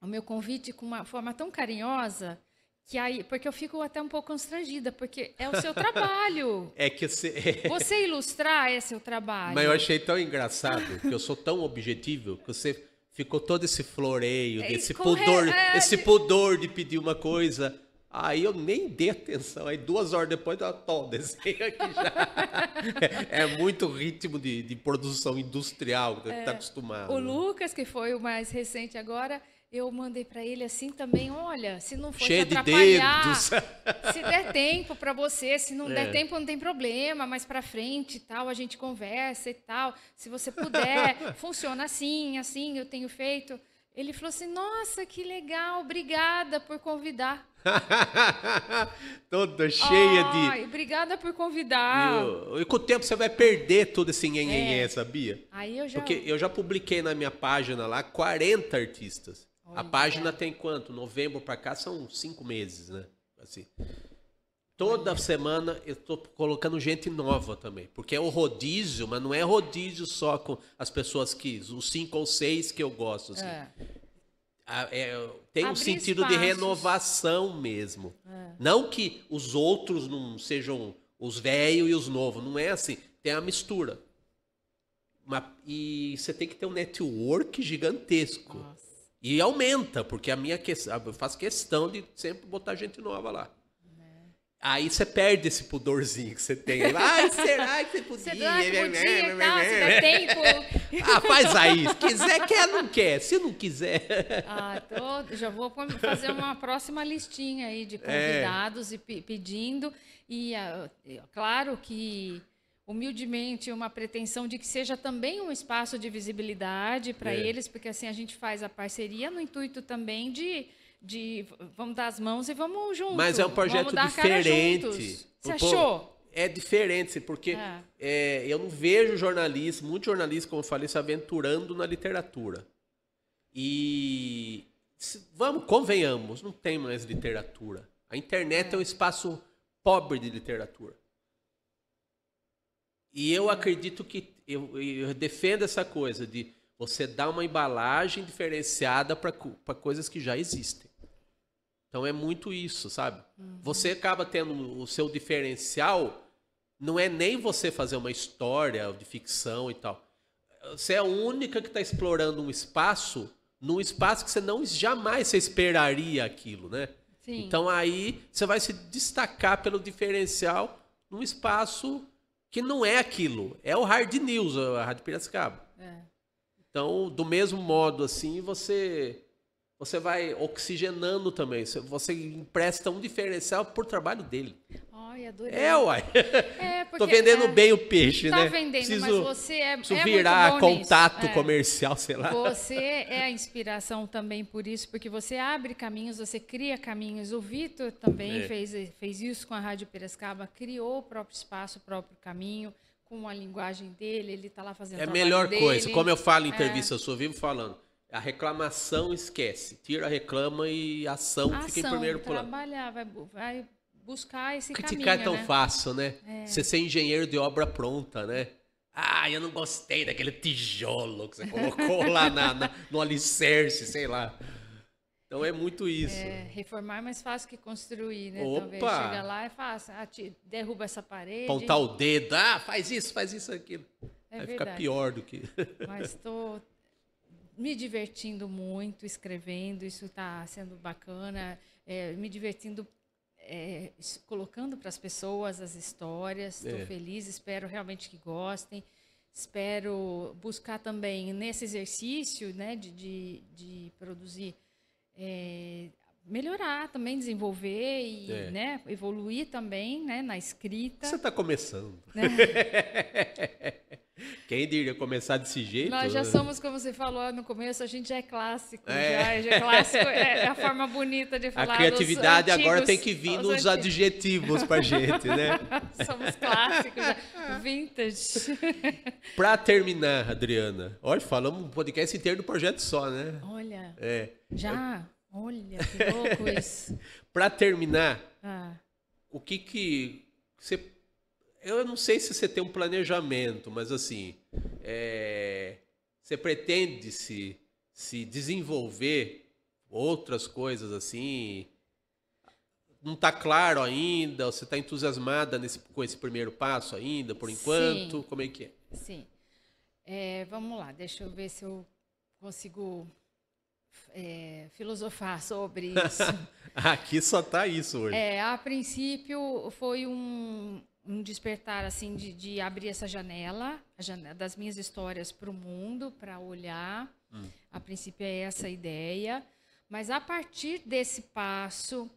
o meu convite com uma forma tão carinhosa. Que aí, porque eu fico até um pouco constrangida, porque é o seu trabalho. é que você... É. você ilustrar é seu trabalho. Mas eu achei tão engraçado, que eu sou tão objetivo, que você ficou todo esse floreio, é, desse pudor, é, esse pudor de pedir uma coisa. Aí eu nem dei atenção. Aí duas horas depois, eu tô, desenho aqui já. É, é, muito ritmo de, de produção industrial que tá é, tá acostumado. O né? Lucas, que foi o mais recente agora, eu mandei para ele assim também, olha, se não for Cheio te atrapalhar, de se der tempo para você, se não é. der tempo não tem problema, mas para frente e tal, a gente conversa e tal. Se você puder, funciona assim, assim, eu tenho feito. Ele falou assim: Nossa, que legal, obrigada por convidar. Toda cheia Ai, de. Obrigada por convidar. E, com o tempo você vai perder todo esse nhenhenhé, é. sabia? Aí eu já... Porque eu já publiquei na minha página lá 40 artistas. Olha. A página tem quanto? Novembro para cá são cinco meses, né? Assim. Toda semana eu estou colocando gente nova também, porque é o rodízio, mas não é rodízio só com as pessoas que, os cinco ou seis que eu gosto. Assim. É. É, tem Abrir um sentido espaços. de renovação mesmo. É. Não que os outros não sejam os velhos e os novos, não é assim. Tem a mistura. e você tem que ter um network gigantesco. Nossa. E aumenta, porque a minha questão, eu faço questão de sempre botar gente nova lá. Aí você perde esse pudorzinho que você tem. Ai, será que você podia? Você podia e tal, tempo. Ah, faz aí. Se quiser, quer, não quer. Se não quiser... Ah, tô, já vou fazer uma próxima listinha aí de é. convidados é. e pedindo. E ah, claro que, humildemente, uma pretensão de que seja também um espaço de visibilidade para é. eles, porque assim a gente faz a parceria no intuito também de de vamos dar as mãos e vamos juntos. Mas é um projeto diferente. Você achou? É diferente, porque é. É, eu não vejo jornalistas, muitos jornalistas, como eu falei, se aventurando na literatura. E vamos, convenhamos, não tem mais literatura. A internet é, é um espaço pobre de literatura. E eu acredito que eu, eu defendo essa coisa de você dar uma embalagem diferenciada para coisas que já existem. Então é muito isso, sabe? Uhum. Você acaba tendo o seu diferencial, não é nem você fazer uma história de ficção e tal. Você é a única que está explorando um espaço, num espaço que você não jamais você esperaria aquilo, né? Sim. Então aí você vai se destacar pelo diferencial num espaço que não é aquilo. É o Hard News, a Rádio Piracicaba. É. Então, do mesmo modo, assim, você você vai oxigenando também. Você empresta um diferencial por trabalho dele. Ai, adorei. É, uai. É, porque, Tô vendendo é, bem o peixe, tá né? Tá vendendo, preciso, mas você é, é preciso é virar contato nisso. comercial, sei lá. Você é a inspiração também por isso, porque você abre caminhos, você cria caminhos. O Vitor também é. fez, fez isso com a Rádio Piracicaba, criou o próprio espaço, o próprio caminho com a linguagem dele, ele está lá fazendo É a melhor dele. coisa. Como eu falo em é. entrevista, é. eu sou vivo falando. A reclamação esquece. Tira, reclama e ação, ação fica em primeiro plano. Trabalhar, vai, vai buscar esse Criticar caminho, é tão né? fácil, né? É. Você ser engenheiro de obra pronta, né? Ah, eu não gostei daquele tijolo que você colocou lá na, na, no alicerce, sei lá. Então é muito isso. É, reformar é mais fácil que construir, né? Opa! Talvez chega lá é fácil. Ah, derruba essa parede. Pontar o dedo. Ah, faz isso, faz isso, aquilo. É Vai verdade. ficar pior do que. Mas tô, me divertindo muito escrevendo, isso está sendo bacana, é, me divertindo é, colocando para as pessoas as histórias. Estou é. feliz, espero realmente que gostem. Espero buscar também nesse exercício né, de, de, de produzir, é, melhorar também, desenvolver e é. né, evoluir também né, na escrita. Você está começando. Né? Quem diria começar desse jeito? Nós já somos, como você falou no começo, a gente já é clássico. É, já, já é clássico, é, é a forma bonita de falar. A criatividade agora tem que vir nos antigos. adjetivos pra gente, né? somos clássicos, vintage. Pra terminar, Adriana, olha, falamos um podcast inteiro do projeto só, né? Olha. É. Já? Olha, que louco isso. pra terminar, ah. o que que você eu não sei se você tem um planejamento, mas assim, é, você pretende se, se desenvolver outras coisas assim? Não está claro ainda? Você está entusiasmada nesse, com esse primeiro passo ainda, por enquanto? Sim. Como é que é? Sim. É, vamos lá, deixa eu ver se eu consigo é, filosofar sobre isso. Aqui só está isso hoje. É, a princípio foi um, um despertar assim de, de abrir essa janela, janela, das minhas histórias para o mundo, para olhar. Hum. A princípio é essa a ideia, mas a partir desse passo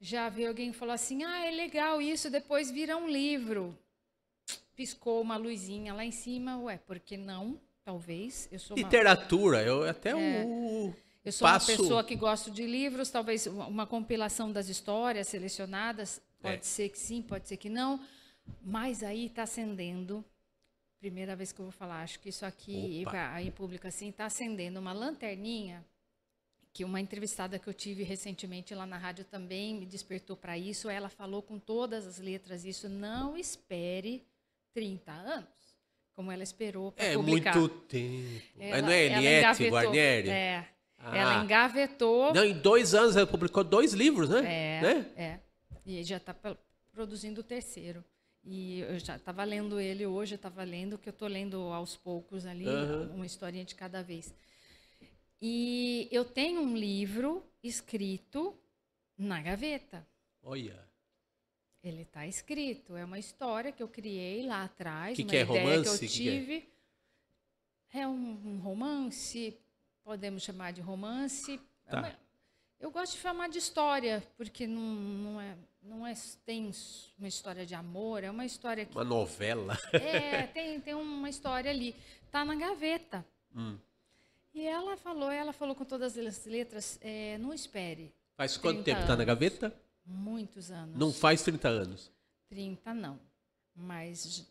já veio alguém falar assim: "Ah, é legal isso, depois vira um livro". Piscou uma luzinha lá em cima, ué, por que não? Talvez eu sou uma... literatura, eu é até é, o eu sou passo... uma pessoa que gosto de livros, talvez uma compilação das histórias selecionadas, pode é. ser que sim, pode ser que não mas aí está acendendo, primeira vez que eu vou falar, acho que isso aqui pra, em público assim, está acendendo uma lanterninha que uma entrevistada que eu tive recentemente lá na rádio também me despertou para isso. Ela falou com todas as letras isso. Não espere 30 anos, como ela esperou para é, publicar. É muito tempo. Ela, não é Eliette Guarnieri? É. Ah. Ela engavetou. Não, em dois anos ela publicou dois livros, né? É. Né? é. E já está produzindo o terceiro. E eu já estava lendo ele hoje, estava lendo, que eu estou lendo aos poucos ali, uhum. uma historinha de cada vez. E eu tenho um livro escrito na gaveta. Olha. Ele está escrito. É uma história que eu criei lá atrás, que uma que é ideia romance? que eu tive. Que que é? é um, um, romance, podemos chamar de romance. É tá. É uma, eu gosto de chamar de história, porque não, não é não é tem uma história de amor, é uma história que... Uma novela. É, tem, tem uma história ali. Tá na gaveta. Hum. E ela falou, ela falou com todas as letras, é, não espere. Faz quanto tempo anos. tá na gaveta? Muitos anos. Não faz 30 anos? 30 não, mas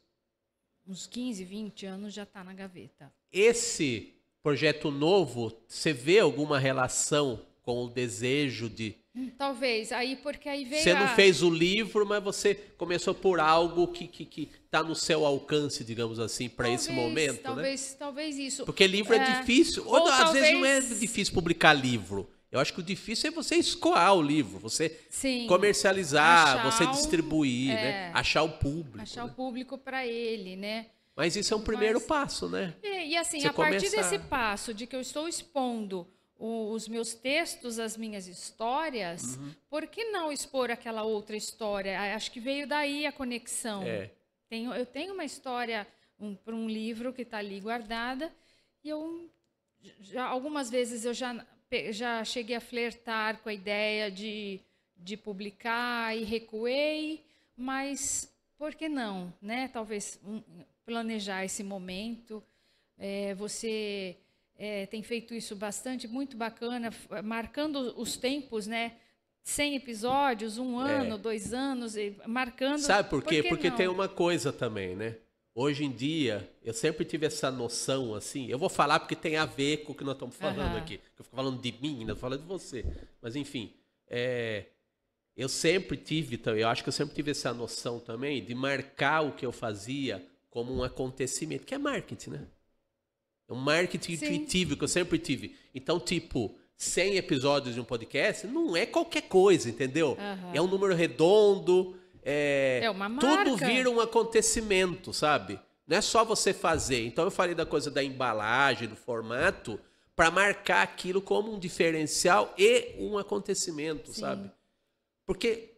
uns 15, 20 anos já tá na gaveta. Esse projeto novo, você vê alguma relação com o desejo de. Hum, talvez, aí porque aí veio. Você não fez o livro, mas você começou por algo que está que, que tá no seu alcance, digamos assim, para esse momento. Né? Talvez, né? talvez isso. Porque livro é, é difícil. Ou, ou às talvez... vezes não é difícil publicar livro. Eu acho que o difícil é você escoar o livro, você Sim, comercializar, você distribuir, o, né? é, né? Achar o público. Achar né? o público para ele, né? Mas isso é um primeiro Mas, passo, né? E, é, e assim, você a partir começar... desse passo de que eu estou expondo os meus textos, as minhas histórias, uhum. por que não expor aquela outra história? Acho que veio daí a conexão. É. Tenho, eu tenho uma história um, para um livro que está ali guardada e eu já, algumas vezes eu já, já cheguei a flertar com a ideia de, de publicar e recuei, mas por que não, né? Talvez um, planejar esse momento, é, você é, tem feito isso bastante, muito bacana, marcando os tempos, né? 100 episódios, um é. ano, é. dois anos, marcando. Sabe por quê? Por Porque não? tem uma coisa também, né? Hoje em dia, eu sempre tive essa noção assim. Eu vou falar porque tem a ver com o que nós estamos falando aqui. Eu fico falando de mim, não falando de você. Mas, enfim, é, eu sempre tive, eu acho que eu sempre tive essa noção também de marcar o que eu fazia como um acontecimento, que é marketing, né? um marketing Sim. intuitivo que eu sempre tive. Então, tipo, 100 episódios de um podcast não é qualquer coisa, entendeu? Uhum. É um número redondo. É, é uma marca. Tudo vira um acontecimento, sabe? Não é só você fazer. Então, eu falei da coisa da embalagem, do formato, para marcar aquilo como um diferencial e um acontecimento, Sim. sabe? Porque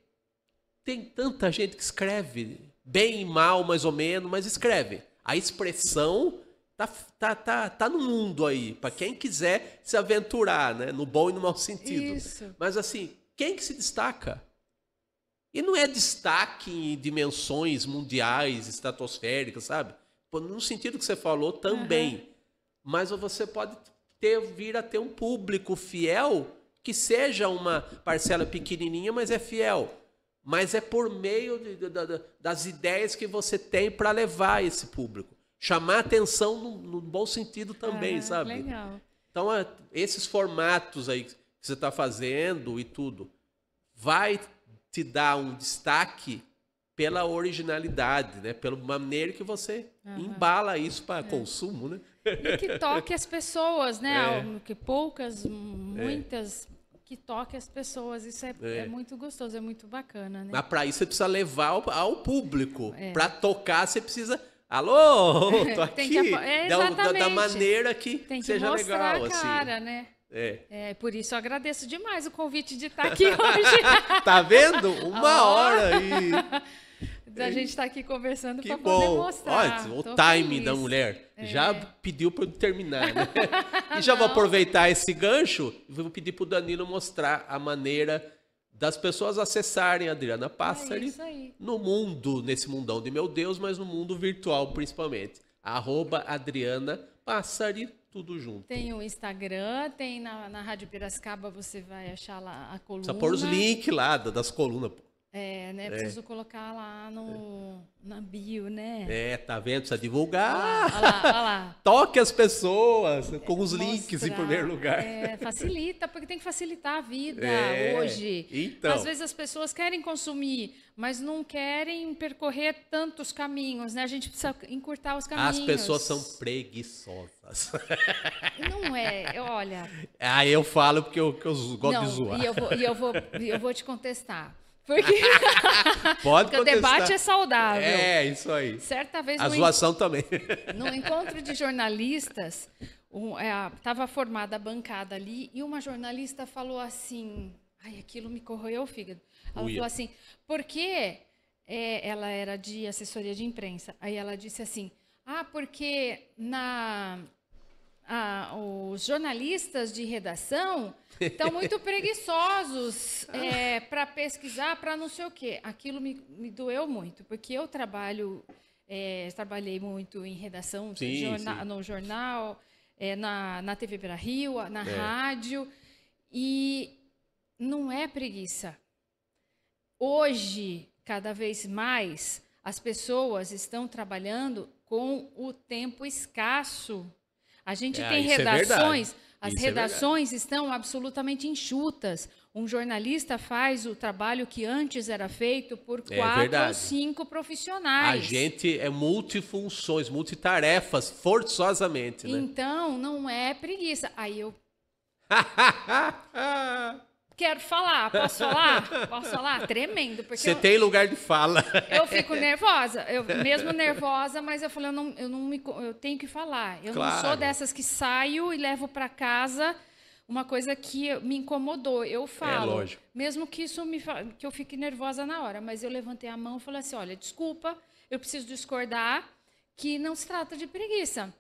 tem tanta gente que escreve bem e mal, mais ou menos, mas escreve. A expressão tá, tá, tá, tá no mundo aí, para quem quiser se aventurar, né? No bom e no mau sentido. Isso. Mas assim, quem que se destaca? E não é destaque em dimensões mundiais, estratosféricas, sabe? No sentido que você falou também. Uhum. Mas você pode ter, vir a ter um público fiel, que seja uma parcela pequenininha, mas é fiel. Mas é por meio de, de, de, das ideias que você tem para levar esse público chamar atenção no, no bom sentido também, ah, sabe? Legal. Então, é, esses formatos aí que você está fazendo e tudo, vai te dar um destaque pela originalidade, né? Pela maneira que você embala isso para é. consumo, né? E que toque as pessoas, né? É. Que poucas, é. muitas, é. que toque as pessoas. Isso é, é, é. muito gostoso, é muito bacana, né? Mas para isso você precisa levar ao, ao público. Para tocar você precisa Alô, tô aqui. É, da, da, maneira que, Tem que seja mostrar legal. A assim. cara, assim. né? É. é. por isso eu agradeço demais o convite de estar aqui hoje. tá vendo? Uma oh. hora e. Da gente estar tá aqui conversando para poder mostrar. Olha, o time da mulher é. já pediu para eu terminar, né? E já Não. vou aproveitar esse gancho e vou pedir para o Danilo mostrar a maneira das pessoas acessarem Adriana Passari é no mundo, nesse mundão de meu Deus, mas no mundo virtual principalmente. Arroba Adriana Passari, tudo junto. Tem o Instagram, tem na, na Rádio Piracicaba, você vai achar lá a coluna. Só pôr os links lá das colunas. Pô. É, né? É. Preciso é. colocar lá no, é. na bio, né? É, tá vendo? Precisa divulgar. Olha lá, olha lá, Toque as pessoas com os mostrar, links em primeiro lugar. É, facilita, porque tem que facilitar a vida é, hoje. Então. Às vezes as pessoas querem consumir, mas não querem percorrer tantos caminhos, né? A gente precisa encurtar os caminhos. As pessoas são preguiçosas. Não é, olha. Ah, eu falo porque eu, eu gosto não, de zoar. E eu vou, e eu vou, eu vou te contestar. Porque, Pode Porque o debate é saudável. É, isso aí. Certa vez. A zoação também. num encontro de jornalistas, estava um, é, formada a bancada ali e uma jornalista falou assim. Ai, aquilo me corroeu o fígado. Ela Uia. falou assim, porque é, ela era de assessoria de imprensa. Aí ela disse assim, ah, porque na, ah, os jornalistas de redação estão muito preguiçosos é, para pesquisar, para não sei o quê. Aquilo me, me doeu muito, porque eu trabalho, é, trabalhei muito em redação sim, sim. no jornal, é, na, na TV para Rio, na é. rádio, e não é preguiça. Hoje, cada vez mais, as pessoas estão trabalhando com o tempo escasso a gente é, tem é redações, é as isso é redações é estão absolutamente enxutas. Um jornalista faz o trabalho que antes era feito por é quatro ou cinco profissionais. A gente é multifunções, multitarefas, forçosamente. Né? Então, não é preguiça. Aí eu. Quero falar, posso falar? Posso falar? Tremendo. Porque Você tem lugar de fala. Eu fico nervosa, eu mesmo nervosa, mas eu falo, eu, não, eu, não me, eu tenho que falar. Eu claro. não sou dessas que saio e levo para casa uma coisa que me incomodou. Eu é, falo, é, lógico. mesmo que isso me que eu fique nervosa na hora, mas eu levantei a mão e falei assim, olha, desculpa, eu preciso discordar que não se trata de preguiça.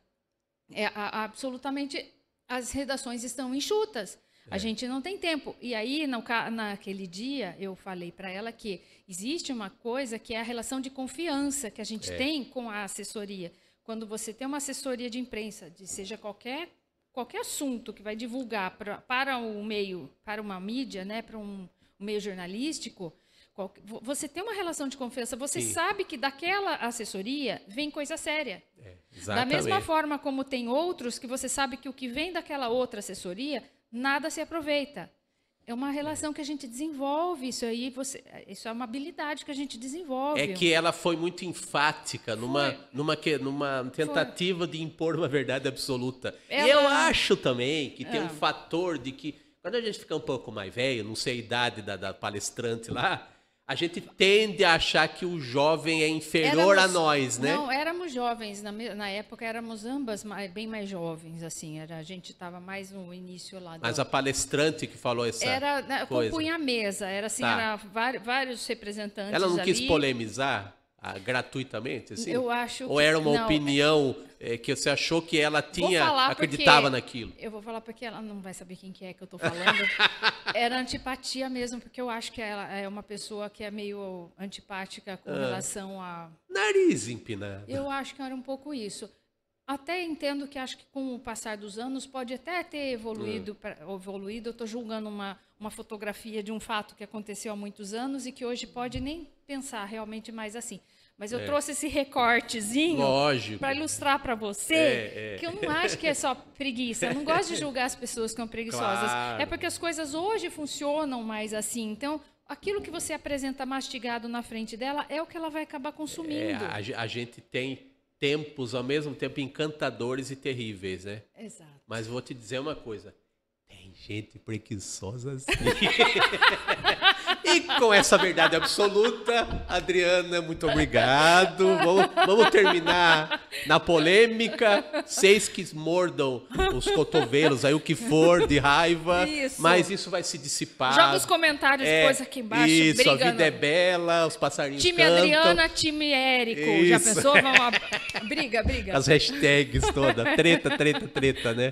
É a, absolutamente as redações estão enxutas. A é. gente não tem tempo. E aí, no, naquele dia, eu falei para ela que existe uma coisa que é a relação de confiança que a gente é. tem com a assessoria. Quando você tem uma assessoria de imprensa, de seja qualquer qualquer assunto que vai divulgar pra, para o meio, para uma mídia, né, para um, um meio jornalístico, qual, você tem uma relação de confiança, você Sim. sabe que daquela assessoria vem coisa séria. É, da mesma forma como tem outros que você sabe que o que vem daquela outra assessoria nada se aproveita. É uma relação que a gente desenvolve, isso aí você, isso é uma habilidade que a gente desenvolve. É que ela foi muito enfática numa, foi. numa, numa tentativa foi. de impor uma verdade absoluta. Ela... Eu acho também que tem um ah. fator de que quando a gente fica um pouco mais velho, não sei a idade da, da palestrante lá, a gente tende a achar que o jovem é inferior éramos, a nós, né? Não, éramos jovens. Na, na época éramos ambas mais, bem mais jovens, assim. Era, a gente estava mais no início lá. Mas da... a palestrante que falou essa era, né, coisa. Compunha a mesa. Era assim, tá. era vários, representantes Ela não ali. quis polemizar? Ah, gratuitamente, assim? Eu acho. Ou era uma não, é opinião é, que você achou que ela tinha, acreditava naquilo? Eu vou falar porque ela não vai saber quem que é que eu estou falando. era antipatia mesmo, porque eu acho que ela é uma pessoa que é meio antipática com ah, relação a. Nariz empinado. Eu acho que era um pouco isso. Até entendo que acho que com o passar dos anos pode até ter evoluído, hum. pra, evoluído. Eu estou julgando uma, uma fotografia de um fato que aconteceu há muitos anos e que hoje pode nem pensar realmente mais assim. Mas eu é. trouxe esse recortezinho para ilustrar para você é, é. que eu não acho que é só preguiça. Eu não gosto de julgar as pessoas que são preguiçosas. Claro. É porque as coisas hoje funcionam mais assim. Então, aquilo que você apresenta mastigado na frente dela é o que ela vai acabar consumindo. É, a, a, gente tem tempos ao mesmo tempo encantadores e terríveis, né? Exato. Mas vou te dizer uma coisa. Tem gente preguiçosa assim. E com essa verdade absoluta, Adriana, muito obrigado. Vamos, vamos terminar na polêmica. Seis que mordam os cotovelos, aí o que for, de raiva. Isso. Mas isso vai se dissipar. Joga os comentários, é, coisa aqui embaixo. Isso, brigando. a vida é bela, os passarinhos Time cantam. Adriana, time Érico. Isso. Já pensou? Vamos Briga, briga. As hashtags toda. Treta, treta, treta, né?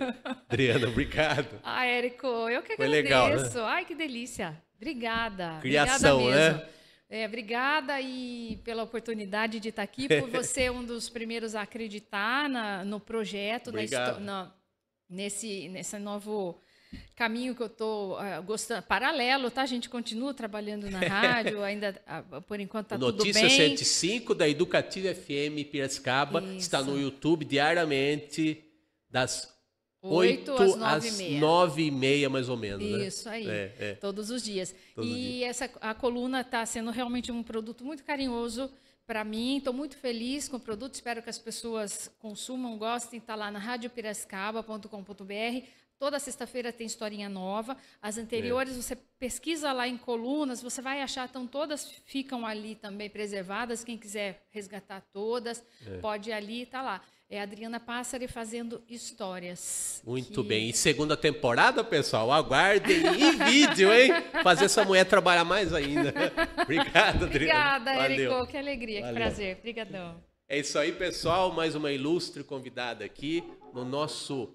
Adriana, obrigado. Ah, Érico, eu que Foi Legal, né? Ai, que delícia. Obrigada. Criação, obrigada né? É, obrigada e pela oportunidade de estar aqui, por você um dos primeiros a acreditar na, no projeto, na, na, nesse, nesse novo caminho que eu estou uh, ah, gostando. Paralelo, tá? A gente continua trabalhando na rádio, ainda uh, por enquanto está tudo bem. Notícia 105 da Educativa FM Piracicaba Isso. está no YouTube diariamente das 8, às 9 e meia. 9 mais ou menos. Né? Isso né? aí. É, é. Todos os dias. e essa, a coluna está sendo realmente um produto muito carinhoso para mim. Estou muito feliz com o produto. Espero que as pessoas consumam, gostem. Está lá na radiopiracicaba.com.br. Toda sexta-feira tem historinha nova. As anteriores, é. você pesquisa lá em colunas, você vai achar, então todas ficam ali também preservadas. Quem quiser resgatar todas, é. pode ir ali e tá lá. É a Adriana Pássaro fazendo histórias. Muito que... bem. E segunda temporada, pessoal, aguardem e vídeo, hein? Fazer essa mulher trabalhar mais ainda. Obrigado, Adriana. Obrigada, Valeu. Que alegria, Valeu. que prazer. Obrigadão. É isso aí, pessoal. Mais uma ilustre convidada aqui no nosso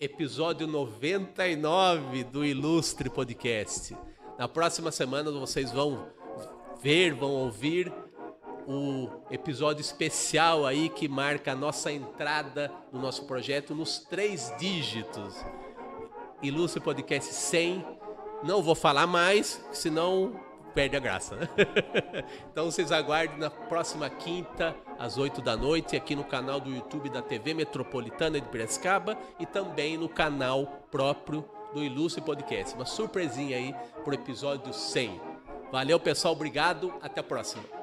episódio 99 do Ilustre Podcast. Na próxima semana vocês vão ver, vão ouvir o episódio especial aí que marca a nossa entrada no nosso projeto nos três dígitos. Ilustre Podcast 100. Não vou falar mais, senão perde a graça. então vocês aguardem na próxima quinta, às 8 da noite, aqui no canal do YouTube da TV Metropolitana de Piracicaba e também no canal próprio do Ilustre Podcast. Uma surpresinha aí pro episódio 100. Valeu, pessoal. Obrigado. Até a próxima.